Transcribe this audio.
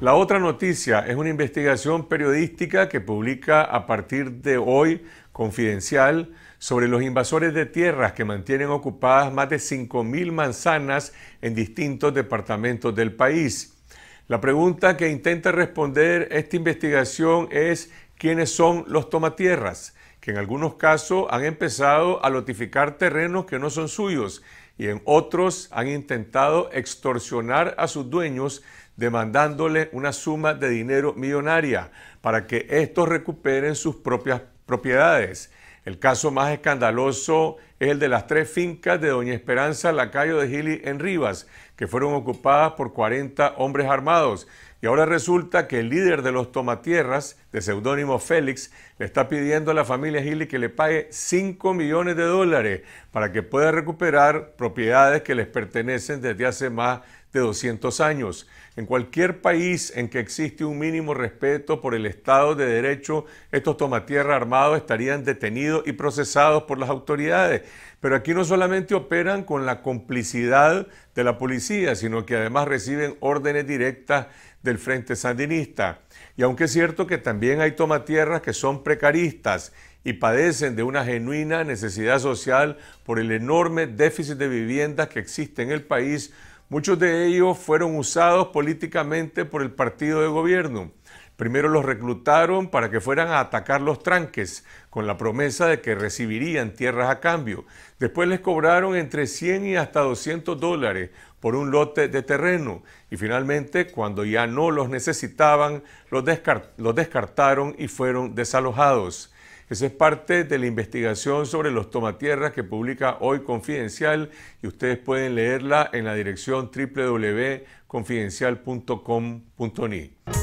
La otra noticia es una investigación periodística que publica a partir de hoy Confidencial sobre los invasores de tierras que mantienen ocupadas más de 5.000 manzanas en distintos departamentos del país. La pregunta que intenta responder esta investigación es quiénes son los tomatierras, que en algunos casos han empezado a lotificar terrenos que no son suyos y en otros han intentado extorsionar a sus dueños demandándole una suma de dinero millonaria para que estos recuperen sus propias propiedades. El caso más escandaloso es el de las tres fincas de Doña Esperanza Lacayo de Gili en Rivas, que fueron ocupadas por 40 hombres armados. Y ahora resulta que el líder de los tomatierras, de seudónimo Félix, le está pidiendo a la familia Gili que le pague 5 millones de dólares para que pueda recuperar propiedades que les pertenecen desde hace más 200 años. En cualquier país en que existe un mínimo respeto por el Estado de Derecho, estos tomatierras armados estarían detenidos y procesados por las autoridades. Pero aquí no solamente operan con la complicidad de la policía, sino que además reciben órdenes directas del Frente Sandinista. Y aunque es cierto que también hay tomatierras que son precaristas y padecen de una genuina necesidad social por el enorme déficit de viviendas que existe en el país, Muchos de ellos fueron usados políticamente por el partido de gobierno. Primero los reclutaron para que fueran a atacar los tranques, con la promesa de que recibirían tierras a cambio. Después les cobraron entre 100 y hasta 200 dólares por un lote de terreno. Y finalmente, cuando ya no los necesitaban, los, los descartaron y fueron desalojados. Esa es parte de la investigación sobre los tomatierras que publica hoy Confidencial y ustedes pueden leerla en la dirección www.confidencial.com.ni.